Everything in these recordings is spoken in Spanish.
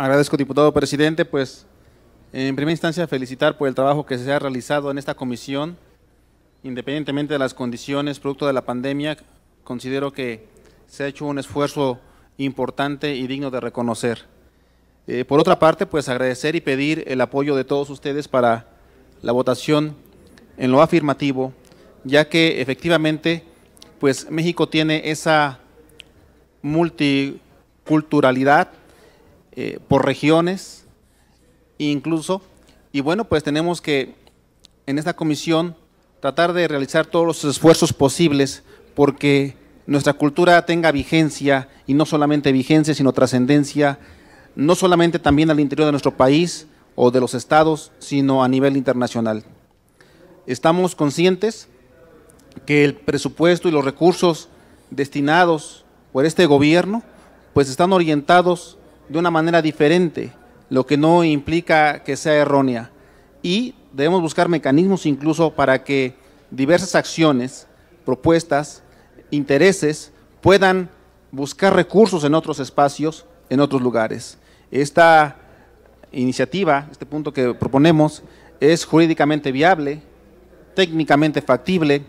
Agradezco, diputado presidente, pues en primera instancia felicitar por el trabajo que se ha realizado en esta comisión, independientemente de las condiciones producto de la pandemia, considero que se ha hecho un esfuerzo importante y digno de reconocer. Eh, por otra parte, pues agradecer y pedir el apoyo de todos ustedes para la votación en lo afirmativo, ya que efectivamente, pues México tiene esa multiculturalidad eh, por regiones, incluso. Y bueno, pues tenemos que en esta comisión tratar de realizar todos los esfuerzos posibles porque nuestra cultura tenga vigencia y no solamente vigencia, sino trascendencia, no solamente también al interior de nuestro país o de los estados, sino a nivel internacional. Estamos conscientes que el presupuesto y los recursos destinados por este gobierno pues están orientados de una manera diferente, lo que no implica que sea errónea. Y debemos buscar mecanismos incluso para que diversas acciones, propuestas, intereses puedan buscar recursos en otros espacios, en otros lugares. Esta iniciativa, este punto que proponemos, es jurídicamente viable, técnicamente factible,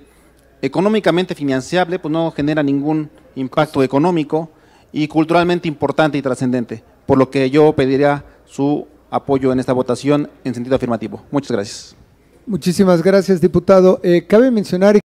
económicamente financiable, pues no genera ningún impacto económico y culturalmente importante y trascendente, por lo que yo pediría su apoyo en esta votación en sentido afirmativo. Muchas gracias. Muchísimas gracias, diputado. Eh, cabe mencionar